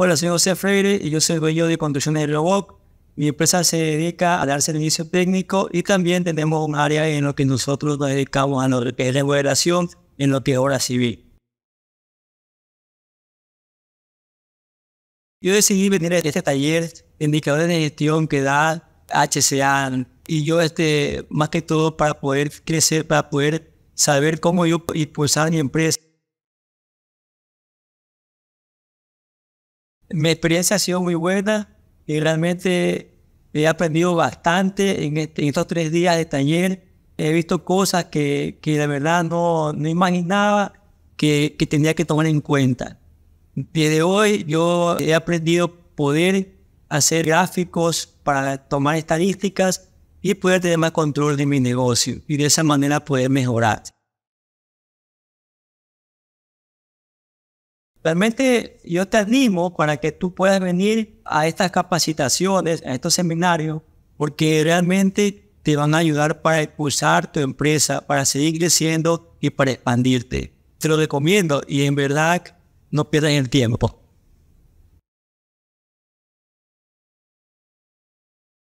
Hola, soy José Freire y yo soy dueño de Construcciones de Roboc. Mi empresa se dedica a dar servicio técnico y también tenemos un área en lo que nosotros nos dedicamos a lo que es remodelación en lo que es obra civil. Yo decidí venir a este taller de indicadores de gestión que da HCA y yo este, más que todo para poder crecer, para poder saber cómo yo impulsar mi empresa. mi experiencia ha sido muy buena y realmente he aprendido bastante en, estos tres días de taller. He visto cosas que, que de verdad no, no imaginaba que, que, tenía que tomar en cuenta. Desde hoy yo he aprendido poder hacer gráficos para tomar estadísticas y poder tener más control de mi negocio y de esa manera poder mejorar. Realmente yo te animo para que tú puedas venir a estas capacitaciones, a estos seminarios, porque realmente te van a ayudar para impulsar tu empresa, para seguir creciendo y para expandirte. Te lo recomiendo y en verdad no pierdas el tiempo.